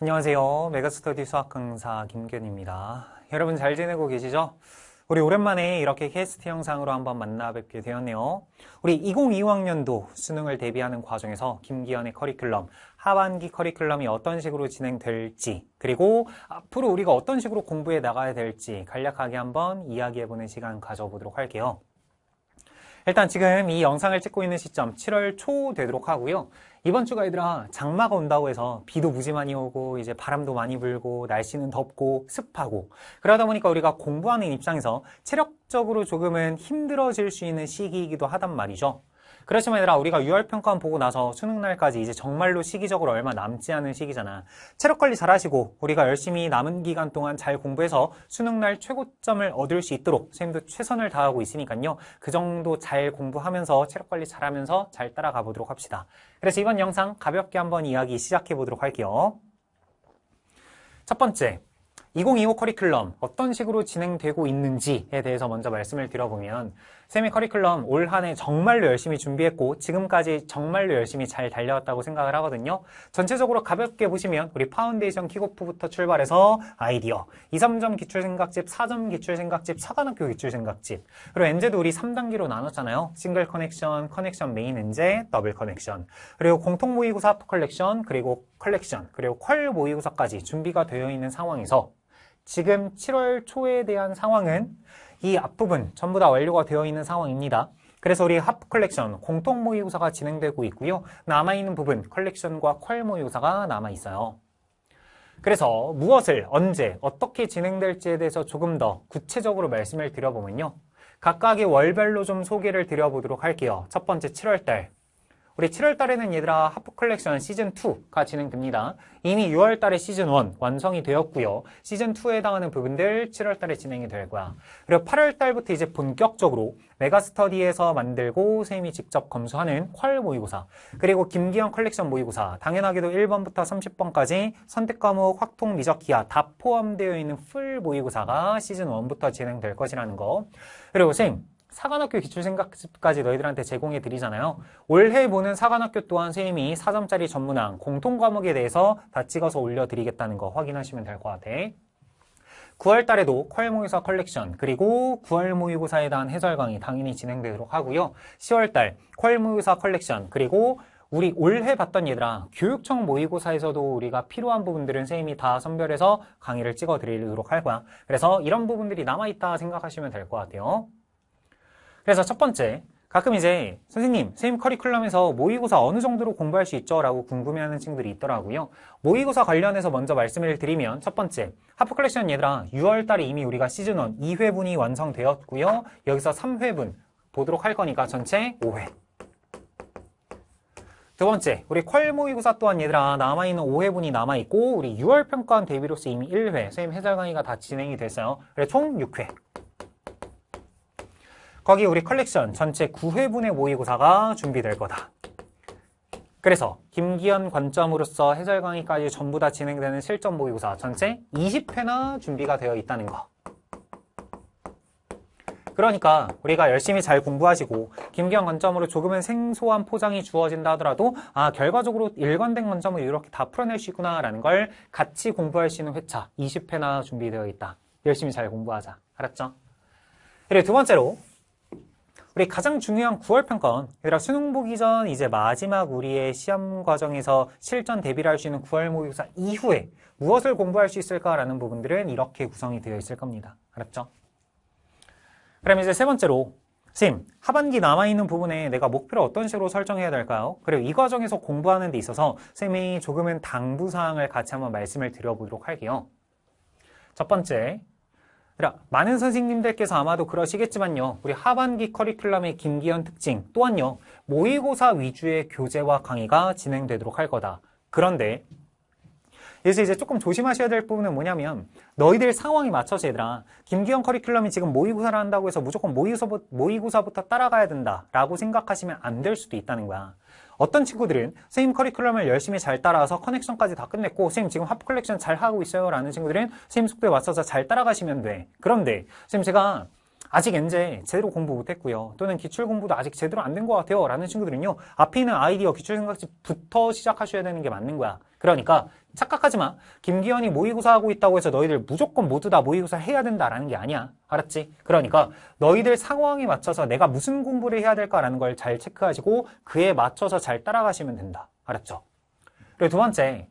안녕하세요. 메가스터디 수학 강사 김균입니다. 여러분 잘 지내고 계시죠? 우리 오랜만에 이렇게 캐스트 영상으로 한번 만나 뵙게 되었네요. 우리 2025학년도 수능을 대비하는 과정에서 김기현의 커리큘럼, 하반기 커리큘럼이 어떤 식으로 진행될지, 그리고 앞으로 우리가 어떤 식으로 공부해 나가야 될지 간략하게 한번 이야기해보는 시간 가져보도록 할게요. 일단 지금 이 영상을 찍고 있는 시점 7월 초 되도록 하고요. 이번 주가 얘들아 장마가 온다고 해서 비도 무지 많이 오고 이제 바람도 많이 불고 날씨는 덥고 습하고 그러다 보니까 우리가 공부하는 입장에서 체력적으로 조금은 힘들어질 수 있는 시기이기도 하단 말이죠. 그렇지만 얘들아 우리가 6월 평가원 보고 나서 수능 날까지 이제 정말로 시기적으로 얼마 남지 않은 시기잖아. 체력 관리 잘하시고 우리가 열심히 남은 기간 동안 잘 공부해서 수능 날 최고점을 얻을 수 있도록 선생님도 최선을 다하고 있으니까요. 그 정도 잘 공부하면서 체력 관리 잘하면서 잘 따라가 보도록 합시다. 그래서 이번 영상 가볍게 한번 이야기 시작해 보도록 할게요. 첫 번째, 2025 커리큘럼 어떤 식으로 진행되고 있는지에 대해서 먼저 말씀을 드려보면 세미 커리큘럼 올한해 정말로 열심히 준비했고 지금까지 정말로 열심히 잘 달려왔다고 생각을 하거든요. 전체적으로 가볍게 보시면 우리 파운데이션 킥오프부터 출발해서 아이디어, 2, 3점 기출생각집, 4점 기출생각집, 사관학교 기출생각집 그리고 엔제도 우리 3단계로 나눴잖아요. 싱글 커넥션, 커넥션 메인 엔제, 더블 커넥션 그리고 공통 모의고사 컬렉션, 그리고 컬렉션, 그리고 퀄 모의고사까지 준비가 되어 있는 상황에서 지금 7월 초에 대한 상황은 이 앞부분 전부 다 완료가 되어 있는 상황입니다. 그래서 우리 합프 컬렉션 공통 모의고사가 진행되고 있고요. 남아있는 부분 컬렉션과 퀄 모의고사가 남아있어요. 그래서 무엇을 언제 어떻게 진행될지에 대해서 조금 더 구체적으로 말씀을 드려보면요. 각각의 월별로 좀 소개를 드려보도록 할게요. 첫 번째 7월달 우리 7월 달에는 얘들아 하프 컬렉션 시즌 2가 진행됩니다. 이미 6월 달에 시즌 1 완성이 되었고요. 시즌 2에 해당하는 부분들 7월 달에 진행이 될 거야. 그리고 8월 달부터 이제 본격적으로 메가스터디에서 만들고 쌤이 직접 검수하는 퀄 모의고사 그리고 김기현 컬렉션 모의고사 당연하게도 1번부터 30번까지 선택 과목 확통 미적 기하 다 포함되어 있는 풀 모의고사가 시즌 1부터 진행될 것이라는 거. 그리고 쌤 사관학교 기출생각집까지 너희들한테 제공해 드리잖아요. 올해 보는 사관학교 또한 쌤이 4점짜리 전문항 공통 과목에 대해서 다 찍어서 올려드리겠다는 거 확인하시면 될 것 같아. 9월 달에도 컬모의사 컬렉션 그리고 9월 모의고사에 대한 해설 강의 당연히 진행되도록 하고요. 10월 달컬 모의사 컬렉션 그리고 우리 올해 봤던 얘들아 교육청 모의고사에서도 우리가 필요한 부분들은 쌤이 다 선별해서 강의를 찍어 드리도록 할 거야. 그래서 이런 부분들이 남아있다 생각하시면 될 것 같아요. 그래서 첫 번째, 가끔 이제 선생님, 선생님 커리큘럼에서 모의고사 어느 정도로 공부할 수 있죠? 라고 궁금해하는 친구들이 있더라고요. 모의고사 관련해서 먼저 말씀을 드리면 첫 번째, 하프 클렉션 얘들아 6월달에 이미 우리가 시즌1 2회분이 완성되었고요. 여기서 3회분 보도록 할 거니까 전체 5회. 두 번째, 우리 퀄 모의고사 또한 얘들아 남아있는 5회분이 남아있고 우리 6월 평가원 대비로서 이미 1회, 선생님 해설 강의가 다 진행이 됐어요. 그래서 총 6회. 거기 우리 컬렉션 전체 9회분의 모의고사가 준비될 거다. 그래서 김기현 관점으로서 해설 강의까지 전부 다 진행되는 실전 모의고사 전체 20회나 준비가 되어 있다는 거. 그러니까 우리가 열심히 잘 공부하시고 김기현 관점으로 조금은 생소한 포장이 주어진다 하더라도 아 결과적으로 일관된 관점을 이렇게 다 풀어낼 수 있구나라는 걸 같이 공부할 수 있는 회차 20회나 준비되어 있다. 열심히 잘 공부하자. 알았죠? 그리고 두 번째로 우리 가장 중요한 9월 평가원 얘들아 수능 보기 전 이제 마지막 우리의 시험 과정에서 실전 대비를 할 수 있는 9월 모의고사 이후에 무엇을 공부할 수 있을까라는 부분들은 이렇게 구성이 되어 있을 겁니다 알았죠? 그럼 이제 세 번째로 쌤, 하반기 남아있는 부분에 내가 목표를 어떤 식으로 설정해야 될까요? 그리고 이 과정에서 공부하는 데 있어서 쌤이 조금은 당부사항을 같이 한번 말씀을 드려보도록 할게요. 첫 번째, 많은 선생님들께서 아마도 그러시겠지만요. 우리 하반기 커리큘럼의 김기현 특징 또한요. 모의고사 위주의 교재와 강의가 진행되도록 할 거다. 그런데 그래서 이제 조금 조심하셔야 될 부분은 뭐냐면 너희들 상황에 맞춰서 얘들아 김기현 커리큘럼이 지금 모의고사를 한다고 해서 무조건 모의고사, 부터 따라가야 된다 라고 생각하시면 안 될 수도 있다는 거야 어떤 친구들은 선생님 커리큘럼을 열심히 잘 따라와서 커넥션까지 다 끝냈고 선생님 지금 합 컬렉션 잘 하고 있어요 라는 친구들은 선생님 속도에 맞춰서 잘 따라가시면 돼 그런데 선생님 제가 아직 이제 제대로 공부 못했고요. 또는 기출 공부도 아직 제대로 안 된 것 같아요. 라는 친구들은요. 앞에 있는 아이디어 기출 생각지부터 시작하셔야 되는 게 맞는 거야. 그러니까 착각하지 마. 김기현이 모의고사 하고 있다고 해서 너희들 무조건 모두 다 모의고사 해야 된다라는 게 아니야. 알았지? 그러니까 너희들 상황에 맞춰서 내가 무슨 공부를 해야 될까라는 걸 잘 체크하시고 그에 맞춰서 잘 따라가시면 된다. 알았죠? 그리고 두 번째,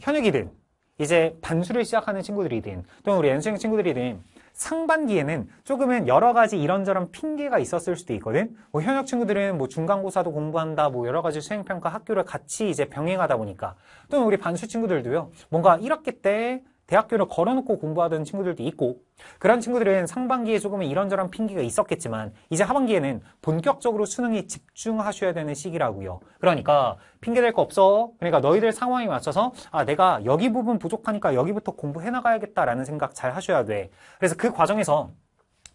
현역이든 이제 반수를 시작하는 친구들이든 또는 우리 연수생 친구들이든 상반기에는 조금은 여러 가지 이런저런 핑계가 있었을 수도 있거든. 뭐 현역 친구들은 뭐 중간고사도 공부한다, 뭐 여러 가지 수행평가 학교를 같이 이제 병행하다 보니까 또는 우리 반수 친구들도요. 뭔가 1학기 때 대학교를 걸어놓고 공부하던 친구들도 있고 그런 친구들은 상반기에 조금은 이런저런 핑계가 있었겠지만 이제 하반기에는 본격적으로 수능에 집중하셔야 되는 시기라고요. 그러니까 핑계될 거 없어. 그러니까 너희들 상황에 맞춰서 아 내가 여기 부분 부족하니까 여기부터 공부해 나가야겠다라는 생각 잘 하셔야 돼. 그래서 그 과정에서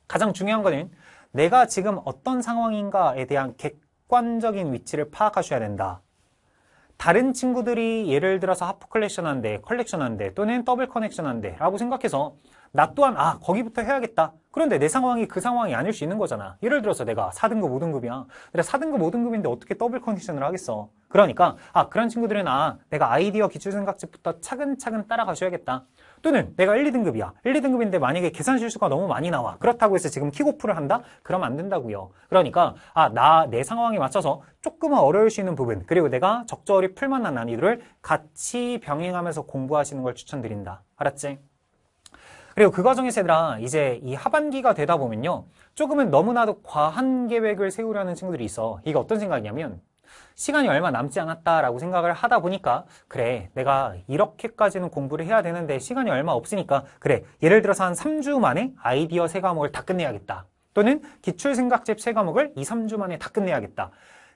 가장 중요한 거는 내가 지금 어떤 상황인가에 대한 객관적인 위치를 파악하셔야 된다. 다른 친구들이 예를 들어서 하프 컬렉션한데, 컬렉션한데, 또는 더블 커넥션한데 라고 생각해서 나 또한 아 거기부터 해야겠다 그런데 내 상황이 그 상황이 아닐 수 있는 거잖아 예를 들어서 내가 4등급 5등급이야 내가 4등급 5등급인데 어떻게 더블 컨디션을 하겠어 그러니까 아 그런 친구들은 아 내가 아이디어 기출 생각집부터 차근차근 따라가셔야겠다 또는 내가 1, 2등급이야. 1, 2등급인데 만약에 계산 실수가 너무 많이 나와. 그렇다고 해서 지금 킥오프를 한다? 그럼안 된다고요. 그러니까 아, 나 내 상황에 맞춰서 조금은 어려울 수 있는 부분 그리고 내가 적절히 풀 만한 난이도를 같이 병행하면서 공부하시는 걸 추천드린다. 알았지? 그리고 그 과정에서 얘들아 이제 이 하반기가 되다 보면요 조금은 너무나도 과한 계획을 세우려는 친구들이 있어 이게 어떤 생각이냐면 시간이 얼마 남지 않았다라고 생각을 하다 보니까 그래 내가 이렇게까지는 공부를 해야 되는데 시간이 얼마 없으니까 그래 예를 들어서 한 3주 만에 아이디어 세 과목을 다 끝내야겠다 또는 기출생각집 세 과목을 2, 3주 만에 다 끝내야겠다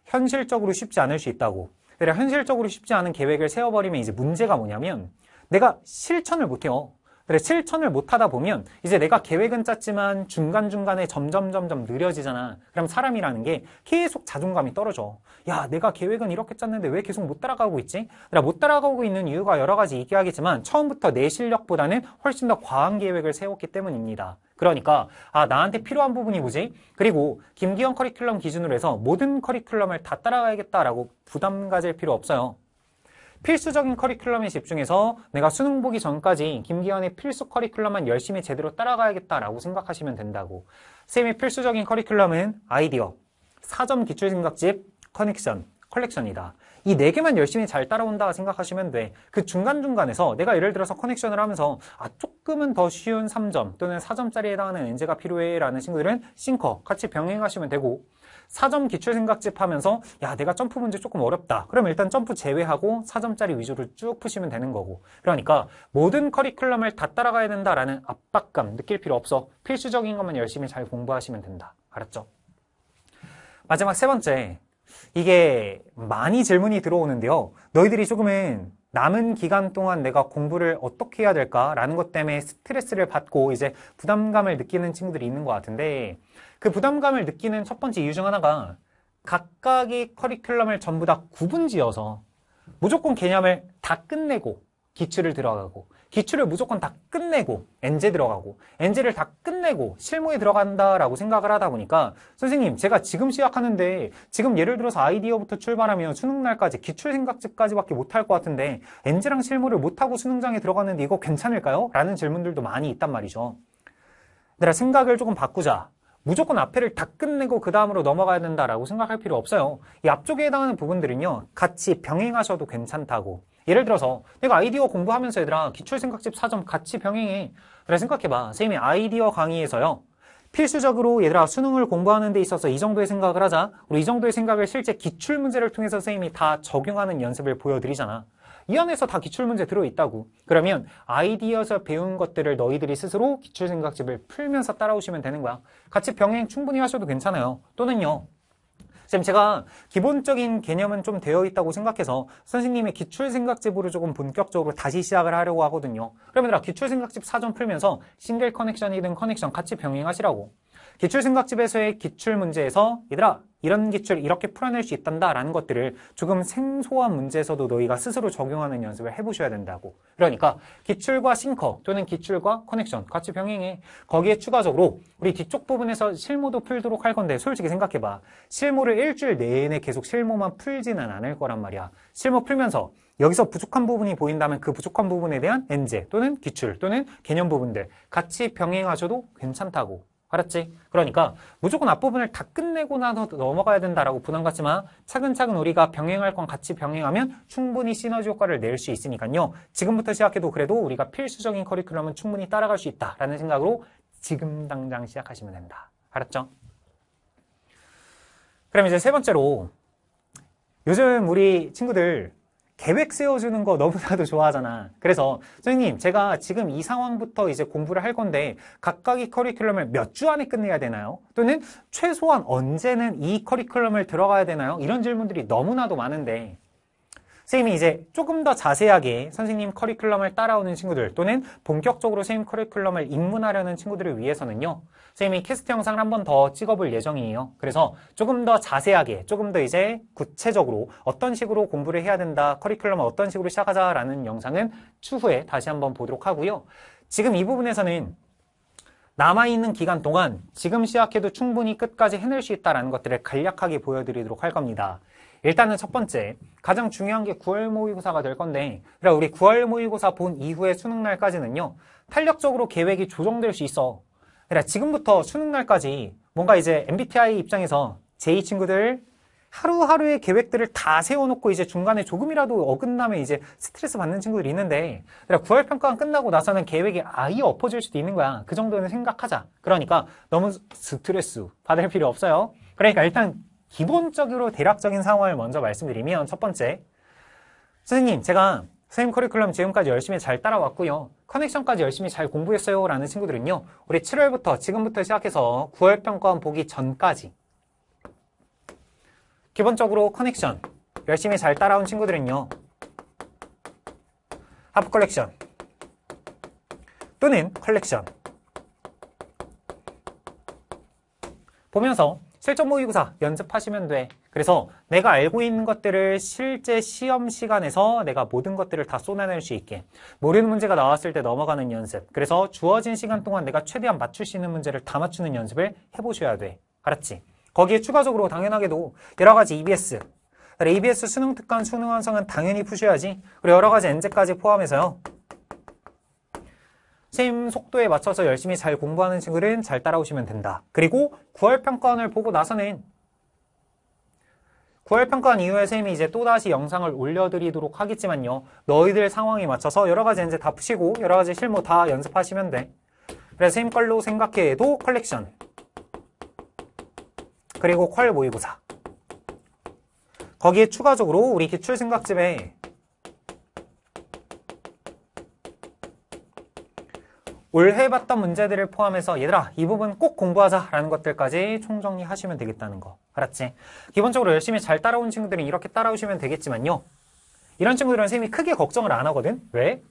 현실적으로 쉽지 않을 수 있다고 그래 그러니까 현실적으로 쉽지 않은 계획을 세워버리면 이제 문제가 뭐냐면 내가 실천을 못해요 근데 실천을 못하다 보면 이제 내가 계획은 짰지만 중간중간에 점점점점 느려지잖아. 그럼 사람이라는 게 계속 자존감이 떨어져. 야, 내가 계획은 이렇게 짰는데 왜 계속 못 따라가고 있지? 내가 못 따라가고 있는 이유가 여러 가지 있긴 하겠지만 처음부터 내 실력보다는 훨씬 더 과한 계획을 세웠기 때문입니다. 그러니까 아 나한테 필요한 부분이 뭐지? 그리고 김기현 커리큘럼 기준으로 해서 모든 커리큘럼을 다 따라가야겠다라고 부담 가질 필요 없어요. 필수적인 커리큘럼에 집중해서 내가 수능 보기 전까지 김기현의 필수 커리큘럼만 열심히 제대로 따라가야겠다라고 생각하시면 된다고. 쌤의 필수적인 커리큘럼은 아이디어, 사점 기출생각집, 커넥션, 컬렉션이다. 이 네 개만 열심히 잘 따라온다 생각하시면 돼. 그 중간중간에서 내가 예를 들어서 커넥션을 하면서 아 조금은 더 쉬운 3점 또는 4점짜리에 해당하는 엔제가 필요해 라는 친구들은 싱커 같이 병행하시면 되고 4점 기출생각집 하면서 야 내가 점프 문제 조금 어렵다 그럼 일단 점프 제외하고 4점짜리 위주로쭉 푸시면 되는 거고 그러니까 모든 커리큘럼을 다 따라가야 된다라는 압박감 느낄 필요 없어 필수적인 것만 열심히 잘 공부하시면 된다 알았죠? 마지막 세 번째 이게 많이 질문이 들어오는데요 너희들이 조금은 남은 기간 동안 내가 공부를 어떻게 해야 될까라는 것 때문에 스트레스를 받고 이제 부담감을 느끼는 친구들이 있는 것 같은데 그 부담감을 느끼는 첫 번째 이유 중 하나가 각각의 커리큘럼을 전부 다 구분지어서 무조건 개념을 다 끝내고 기출을 들어가고 기출을 무조건 다 끝내고 엔제 들어가고 엔제를 다 끝내고 실무에 들어간다라고 생각을 하다 보니까 선생님 제가 지금 시작하는데 지금 예를 들어서 아이디어부터 출발하면 수능날까지 기출 생각집까지밖에 못할 것 같은데 엔제랑 실무를 못하고 수능장에 들어갔는데 이거 괜찮을까요? 라는 질문들도 많이 있단 말이죠. 내가 생각을 조금 바꾸자. 무조건 앞에를 다 끝내고 그 다음으로 넘어가야 된다라고 생각할 필요 없어요. 이 앞쪽에 해당하는 부분들은요. 같이 병행하셔도 괜찮다고 예를 들어서 내가 아이디어 공부하면서 얘들아 기출생각집 4점 같이 병행해 그래 생각해봐 선생님이 아이디어 강의에서요 필수적으로 얘들아 수능을 공부하는 데 있어서 이 정도의 생각을 하자 우리 이 정도의 생각을 실제 기출문제를 통해서 선생님이 다 적용하는 연습을 보여드리잖아 이 안에서 다 기출문제 들어있다고 그러면 아이디어에서 배운 것들을 너희들이 스스로 기출생각집을 풀면서 따라오시면 되는 거야 같이 병행 충분히 하셔도 괜찮아요 또는요 선생님 제가 기본적인 개념은 좀 되어 있다고 생각해서 선생님의 기출생각집으로 조금 본격적으로 다시 시작을 하려고 하거든요. 그러면 기출생각집 사전 풀면서 싱글 커넥션, 이든 커넥션 같이 병행하시라고. 기출생각집에서의 기출문제에서 얘들아 이런 기출 이렇게 풀어낼 수 있단다라는 것들을 조금 생소한 문제에서도 너희가 스스로 적용하는 연습을 해보셔야 된다고 그러니까 기출과 싱커 또는 기출과 커넥션 같이 병행해 거기에 추가적으로 우리 뒤쪽 부분에서 실무도 풀도록 할 건데 솔직히 생각해봐 실무를 일주일 내내 계속 실무만 풀지는 않을 거란 말이야 실무 풀면서 여기서 부족한 부분이 보인다면 그 부족한 부분에 대한 엔제 또는 기출 또는 개념 부분들 같이 병행하셔도 괜찮다고 알았지? 그러니까 무조건 앞부분을 다 끝내고 나서 넘어가야 된다라고 부담 같지만 차근차근 우리가 병행할 건 같이 병행하면 충분히 시너지 효과를 낼 수 있으니까요. 지금부터 시작해도 그래도 우리가 필수적인 커리큘럼은 충분히 따라갈 수 있다라는 생각으로 지금 당장 시작하시면 된다. 알았죠? 그럼 이제 세 번째로 요즘 우리 친구들 계획 세워주는 거 너무나도 좋아하잖아. 그래서 선생님 제가 지금 이 상황부터 이제 공부를 할 건데 각각의 커리큘럼을 몇 주 안에 끝내야 되나요? 또는 최소한 언제는 이 커리큘럼을 들어가야 되나요? 이런 질문들이 너무나도 많은데 선생님이 이제 조금 더 자세하게 선생님 커리큘럼을 따라오는 친구들 또는 본격적으로 선생님 커리큘럼을 입문하려는 친구들을 위해서는요. 선생님이 캐스트 영상을 한 번 더 찍어볼 예정이에요. 그래서 조금 더 자세하게, 조금 더 이제 구체적으로 어떤 식으로 공부를 해야 된다, 커리큘럼을 어떤 식으로 시작하자라는 영상은 추후에 다시 한번 보도록 하고요. 지금 이 부분에서는 남아있는 기간 동안 지금 시작해도 충분히 끝까지 해낼 수 있다는 것들을 간략하게 보여드리도록 할 겁니다. 일단은 첫 번째, 가장 중요한 게 9월 모의고사가 될 건데 그러 우리 9월 모의고사 본 이후에 수능날까지는요. 탄력적으로 계획이 조정될 수 있어. 그러 지금부터 수능날까지 뭔가 이제 MBTI 입장에서 제2 친구들 하루하루의 계획들을 다 세워놓고 이제 중간에 조금이라도 어긋나면 이제 스트레스 받는 친구들이 있는데 9월 평가가 끝나고 나서는 계획이 아예 엎어질 수도 있는 거야. 그 정도는 생각하자. 그러니까 너무 스트레스 받을 필요 없어요. 그러니까 일단 기본적으로 대략적인 상황을 먼저 말씀드리면 첫 번째, 선생님 제가 선생님 커리큘럼 지금까지 열심히 잘 따라왔고요. 커넥션까지 열심히 잘 공부했어요 라는 친구들은요. 우리 7월부터 지금부터 시작해서 9월 평가원 보기 전까지 기본적으로 커넥션 열심히 잘 따라온 친구들은요. 하프 컬렉션 또는 컬렉션 보면서 실전 모의고사 연습하시면 돼. 그래서 내가 알고 있는 것들을 실제 시험 시간에서 내가 모든 것들을 다 쏟아낼 수 있게 모르는 문제가 나왔을 때 넘어가는 연습. 그래서 주어진 시간 동안 내가 최대한 맞출 수 있는 문제를 다 맞추는 연습을 해보셔야 돼. 알았지? 거기에 추가적으로 당연하게도 여러 가지 EBS, ABS e 수능 특강 수능 완성은 당연히 푸셔야지. 그리고 여러 가지 엔제까지 포함해서요. 선생님 속도에 맞춰서 열심히 잘 공부하는 친구들은 잘 따라오시면 된다. 그리고 9월 평가원을 보고 나서는 9월 평가원 이후에 선생님이 이제 또다시 영상을 올려드리도록 하겠지만요. 너희들 상황에 맞춰서 여러 가지 이제 다 푸시고 여러 가지 실무 다 연습하시면 돼. 그래서 선생님 걸로 생각해도 컬렉션 그리고 퀄 모의고사 거기에 추가적으로 우리 기출 생각집에 올해봤던 문제들을 포함해서 얘들아 이 부분 꼭 공부하자 라는 것들까지 총정리하시면 되겠다는 거 알았지? 기본적으로 열심히 잘 따라온 친구들은 이렇게 따라오시면 되겠지만요 이런 친구들은 선생님이 크게 걱정을 안 하거든 왜?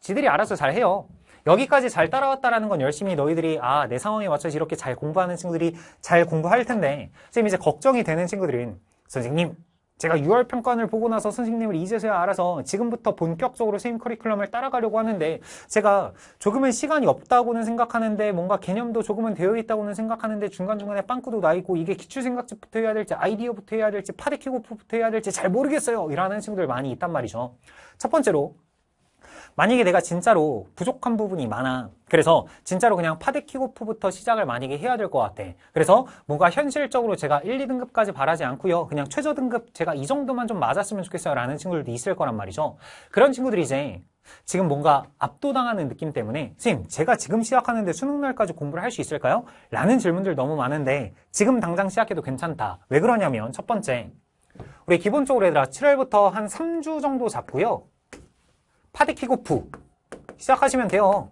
지들이 알아서 잘 해요 여기까지 잘 따라왔다라는 건 열심히 너희들이 아 내 상황에 맞춰서 이렇게 잘 공부하는 친구들이 잘 공부할 텐데 선생님 이제 걱정이 되는 친구들은 선생님 제가 6월 평가원을 보고 나서 선생님을 이제서야 알아서 지금부터 본격적으로 선생 커리큘럼을 따라가려고 하는데 제가 조금은 시간이 없다고는 생각하는데 뭔가 개념도 조금은 되어 있다고는 생각하는데 중간중간에 빵꾸도 나 있고 이게 기출 생각집부터 해야 될지 아이디어부터 해야 될지 파데키고프부터 해야 될지 잘 모르겠어요 이라는 친구들 많이 있단 말이죠 첫 번째로 만약에 내가 진짜로 부족한 부분이 많아 그래서 진짜로 그냥 파데 킥오프부터 시작을 만약에 해야 될 것 같아 그래서 뭔가 현실적으로 제가 1, 2등급까지 바라지 않고요 그냥 최저 등급 제가 이 정도만 좀 맞았으면 좋겠어요 라는 친구들도 있을 거란 말이죠 그런 친구들이 이제 지금 뭔가 압도당하는 느낌 때문에 선생님 제가 지금 시작하는데 수능날까지 공부를 할 수 있을까요? 라는 질문들 너무 많은데 지금 당장 시작해도 괜찮다 왜 그러냐면 첫 번째 우리 기본적으로 얘들아 7월부터 한 3주 정도 잡고요 파데키고프 시작하시면 돼요.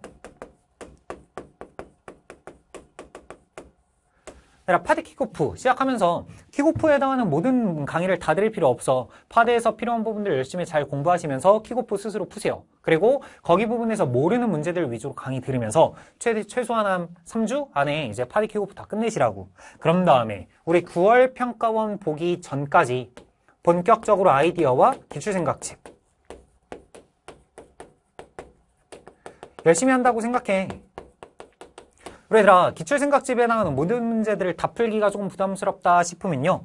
내가 파데 키고프 시작하면서 키고프에 해당하는 모든 강의를 다 드릴 필요 없어. 파데에서 필요한 부분들 열심히 잘 공부하시면서 키고프 스스로 푸세요. 그리고 거기 부분에서 모르는 문제들 위주로 강의 들으면서 최대 최소한 한 3주 안에 이제 파데 키고프다 끝내시라고. 그런 다음에 우리 9월 평가원 보기 전까지 본격적으로 아이디어와 기출 생각집 열심히 한다고 생각해. 우리 얘들아, 기출생각집에 나오는 모든 문제들을 다 풀기가 조금 부담스럽다 싶으면요.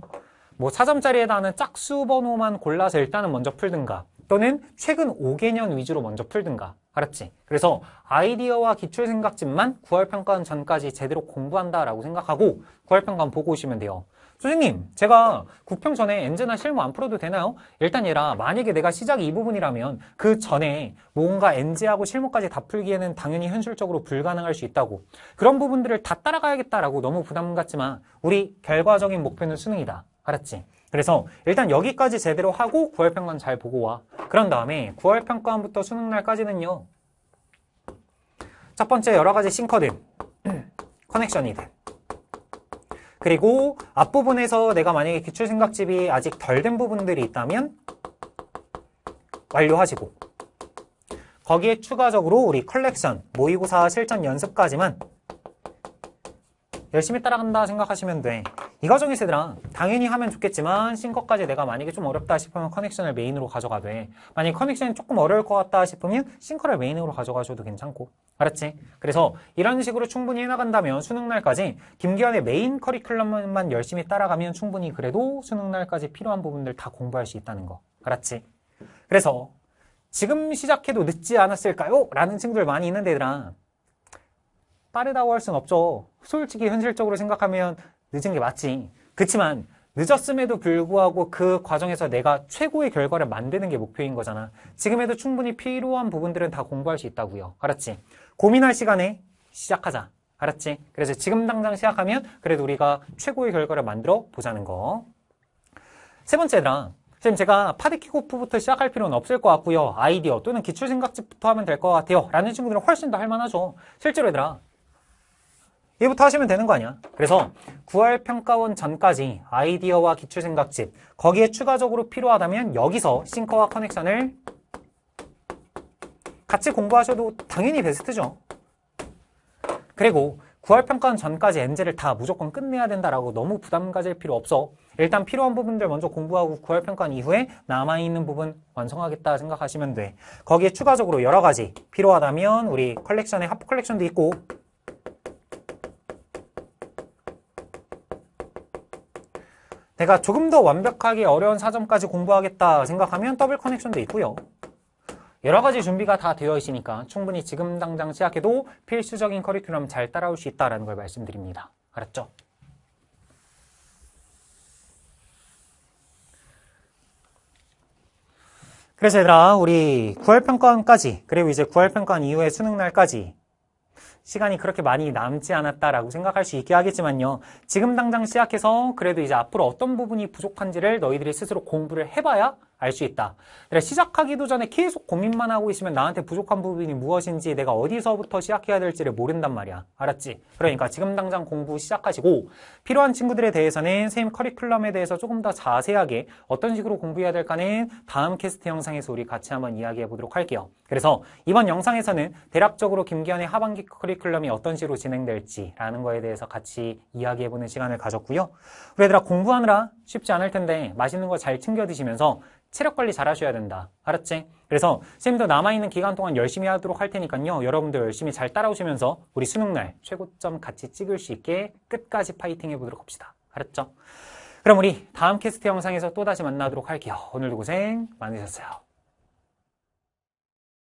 뭐 4점짜리에 나오는 짝수 번호만 골라서 일단은 먼저 풀든가 또는 최근 5개년 위주로 먼저 풀든가 알았지? 그래서 아이디어와 기출생각집만 9월평가원 전까지 제대로 공부한다라고 생각하고 9월평가원 보고 오시면 돼요. 선생님 제가 국평 전에 엔제나 실무 안 풀어도 되나요? 일단 얘라 만약에 내가 시작이 이 부분이라면 그 전에 뭔가 엔제하고 실무까지 다 풀기에는 당연히 현실적으로 불가능할 수 있다고 그런 부분들을 다 따라가야겠다라고 너무 부담 같지만 우리 결과적인 목표는 수능이다 알았지? 그래서 일단 여기까지 제대로 하고 9월 평가는 잘 보고 와 그런 다음에 9월 평가부터 수능날까지는요 첫 번째 여러 가지 싱커든 커넥션이든 그리고 앞부분에서 내가 만약에 기출생각집이 아직 덜 된 부분들이 있다면 완료하시고 거기에 추가적으로 우리 컬렉션, 모의고사 실전 연습까지만 열심히 따라간다 생각하시면 돼. 이과 정해서 얘들아 당연히 하면 좋겠지만 싱커까지 내가 만약에 좀 어렵다 싶으면 커넥션을 메인으로 가져가 돼 만약에 커넥션이 조금 어려울 것 같다 싶으면 싱커를 메인으로 가져가셔도 괜찮고 알았지? 그래서 이런 식으로 충분히 해나간다면 수능날까지 김기환의 메인 커리큘럼만 열심히 따라가면 충분히 그래도 수능날까지 필요한 부분들 다 공부할 수 있다는 거. 알았지? 그래서 지금 시작해도 늦지 않았을까요? 라는 친구들 많이 있는데 얘들아 빠르다고 할 순 없죠. 솔직히 현실적으로 생각하면 늦은 게 맞지. 그렇지만 늦었음에도 불구하고 그 과정에서 내가 최고의 결과를 만드는 게 목표인 거잖아. 지금에도 충분히 필요한 부분들은 다 공부할 수 있다고요. 알았지? 고민할 시간에 시작하자. 알았지? 그래서 지금 당장 시작하면 그래도 우리가 최고의 결과를 만들어 보자는 거. 세 번째 얘들아. 선생님 제가 파데키고프부터 시작할 필요는 없을 것 같고요. 아이디어 또는 기초생각집부터 하면 될 것 같아요. 라는 친구들은 훨씬 더 할만하죠. 실제로 얘들아. 얘부터 하시면 되는 거 아니야. 그래서 9월 평가원 전까지 아이디어와 기초생각집 거기에 추가적으로 필요하다면 여기서 싱커와 커넥션을 같이 공부하셔도 당연히 베스트죠. 그리고 9월 평가원 전까지 엔젤을 다 무조건 끝내야 된다라고 너무 부담 가질 필요 없어. 일단 필요한 부분들 먼저 공부하고 9월 평가원 이후에 남아있는 부분 완성하겠다 생각하시면 돼. 거기에 추가적으로 여러 가지 필요하다면 우리 컬렉션에 하프 컬렉션도 있고 내가 조금 더 완벽하게 어려운 사점까지 공부하겠다 생각하면 더블 커넥션도 있고요. 여러 가지 준비가 다 되어 있으니까 충분히 지금 당장 시작해도 필수적인 커리큘럼 잘 따라올 수 있다는 걸 말씀드립니다. 알았죠? 그래서 얘들아 우리 9월 평가원까지 그리고 이제 9월 평가원 이후에 수능 날까지 시간이 그렇게 많이 남지 않았다라고 생각할 수 있게 하겠지만요. 지금 당장 시작해서 그래도 이제 앞으로 어떤 부분이 부족한지를 너희들이 스스로 공부를 해봐야 알수 있다. 그래 서 시작하기도 전에 계속 고민만 하고 있으면 나한테 부족한 부분이 무엇인지 내가 어디서부터 시작해야 될지를 모른단 말이야. 알았지? 그러니까 지금 당장 공부 시작하시고 필요한 친구들에 대해서는 샘 커리큘럼에 대해서 조금 더 자세하게 어떤 식으로 공부해야 될까는 다음 캐스트 영상에서 우리 같이 한번 이야기해 보도록 할게요. 그래서 이번 영상에서는 대략적으로 김기현의 하반기 커리큘럼이 어떤 식으로 진행될지라는 거에 대해서 같이 이야기해 보는 시간을 가졌고요. 우리 그러니까 얘들아 공부하느라 쉽지 않을 텐데 맛있는 거 잘 챙겨 드시면서 체력 관리 잘 하셔야 된다. 알았지? 그래서 쌤도 남아있는 기간 동안 열심히 하도록 할 테니까요. 여러분들 열심히 잘 따라오시면서 우리 수능날 최고점 같이 찍을 수 있게 끝까지 파이팅 해보도록 합시다. 알았죠? 그럼 우리 다음 캐스트 영상에서 또다시 만나도록 할게요. 오늘도 고생 많으셨어요.